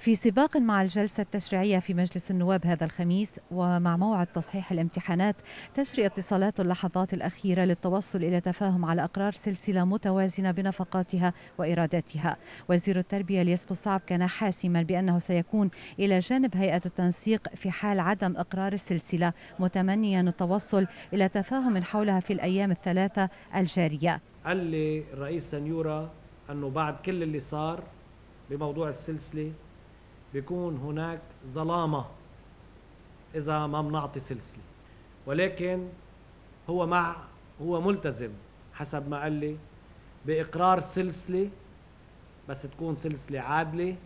في سباق مع الجلسة التشريعية في مجلس النواب هذا الخميس ومع موعد تصحيح الامتحانات تجري اتصالات اللحظات الأخيرة للتوصل إلى تفاهم على أقرار سلسلة متوازنة بنفقاتها وإيراداتها وزير التربية اليسب الصعب كان حاسما بأنه سيكون إلى جانب هيئة التنسيق في حال عدم إقرار السلسلة متمنيا التوصل إلى تفاهم حولها في الأيام الثلاثة الجارية قال لي الرئيس سنيورا أنه بعد كل اللي صار بموضوع السلسلة بيكون هناك ظلامة إذا ما بنعطي سلسلة ولكن هو مع هو ملتزم حسب ما قال لي بإقرار سلسلة بس تكون سلسلة عادلة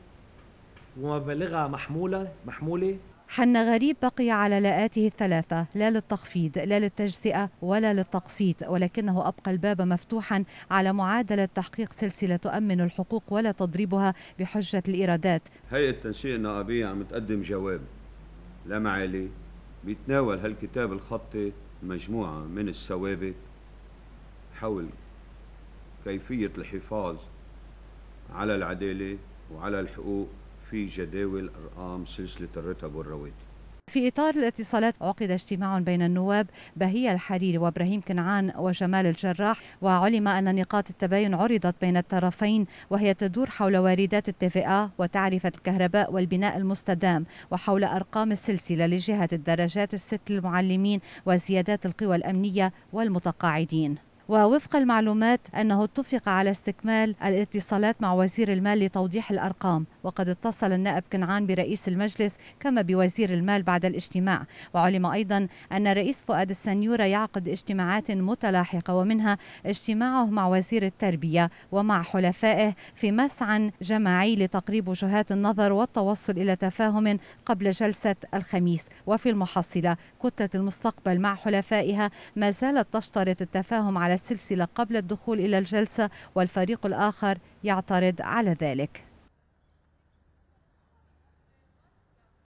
ومبلغها محمولة محمولة حنا غريب بقي على لاءاته الثلاثة لا للتخفيض لا للتجزئة ولا للتقسيط ولكنه أبقى الباب مفتوحا على معادلة تحقيق سلسلة تؤمن الحقوق ولا تضريبها بحجة الإيرادات هيئة التنسيق النقابية عم تقدم جواب لمعالي بيتناول هالكتاب الخطي مجموعة من الثوابت حول كيفية الحفاظ على العدالة وعلى الحقوق في جداول أرقام سلسلة الرتب والرواتب في إطار الاتصالات عقد اجتماع بين النواب بهية الحريري وإبراهيم كنعان وجمال الجراح وعلم أن نقاط التباين عرضت بين الطرفين وهي تدور حول واردات التفئة وتعرفة الكهرباء والبناء المستدام وحول أرقام السلسلة لجهة الدرجات الست للمعلمين وزيادات القوى الأمنية والمتقاعدين ووفق المعلومات أنه اتفق على استكمال الاتصالات مع وزير المال لتوضيح الأرقام وقد اتصل النائب كنعان برئيس المجلس كما بوزير المال بعد الاجتماع وعلم أيضا أن رئيس فؤاد السنيورة يعقد اجتماعات متلاحقة ومنها اجتماعه مع وزير التربية ومع حلفائه في مسعى جماعي لتقريب وجهات النظر والتوصل إلى تفاهم قبل جلسة الخميس وفي المحصلة كتلة المستقبل مع حلفائها ما زالت تشترط التفاهم على السلسلة قبل الدخول إلى الجلسة والفريق الآخر يعترض على ذلك